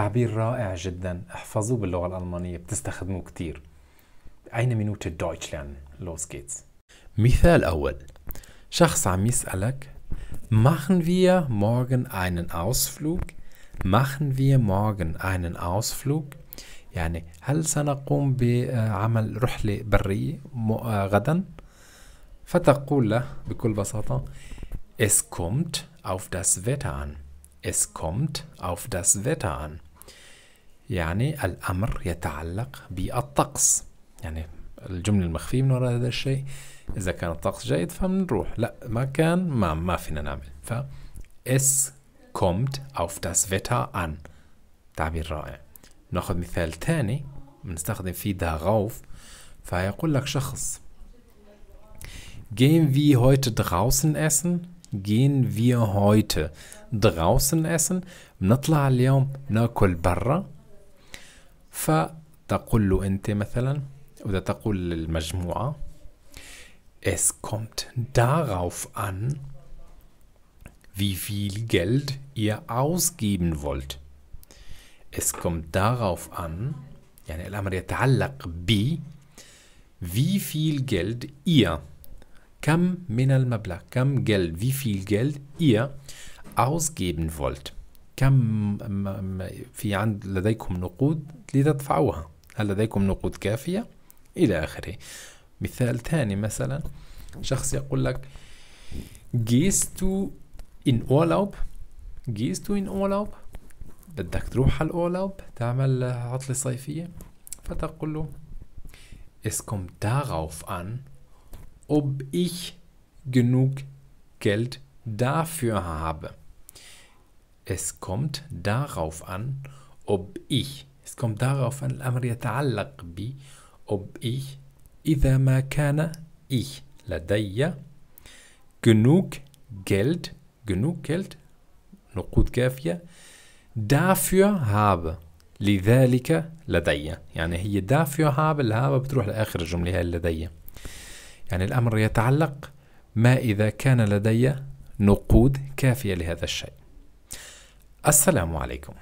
تعبير رائع جدا احفظوه باللغه الالمانيه بتستخدموه كتير اين منوت الدويتش لان لوس جيتس مثال اول شخص عم يسالك machen wir morgen einen ausflug machen wir morgen einen ausflug يعني هل سنقوم بعمل رحلة برية آه، غدا؟ فتقول له بكل بساطة Es kommt auf das Wetter an Es kommt auf das Wetter an يعني الأمر يتعلق بالطقس يعني الجملة المخفية من وراء هذا الشيء إذا كان الطقس جيد فبنروح لا ما كان ما ما فينا نعمل ف es kommt auf das Wetter an تعبير رائع ناخذ مثال ثاني بنستخدم فيه darauf فيقول لك شخص Gehen wir heute draußen essen? Gehen wir heute draußen essen? بنطلع اليوم ناكل برا فتقول له أنت مثلا oder تقول للمجموعة Es kommt darauf an, wie viel Geld ihr ausgeben wollt. Es kommt darauf an, يعني الأمر يتعلق ب wie viel Geld ihr كم من المبلغ كم Geld wie viel Geld ihr ausgeben wollt. كم في عند لديكم نقود لتدفعوها هل لديكم نقود كافية إلى آخره مثال ثاني مثلا شخص يقول لك gehst ان اولاب Urlaub ان اولاب بدك تروح على الاولاب تعمل عطلة صيفية فتقول له Es kommt darauf an, ob ich genug Geld dafür habe. Es kommt darauf an, ob ich. Es kommt darauf an, الأمر يتعلق ب ob ich إذا ما كان ich لدي genug Geld genug Geld نقود كافية dafür habe لذلك لدي يعني هي dafür habe الهابة بتروح لآخر الجملة هي لدي يعني الأمر يتعلق ما إذا كان لدي نقود كافية لهذا الشيء السلام عليكم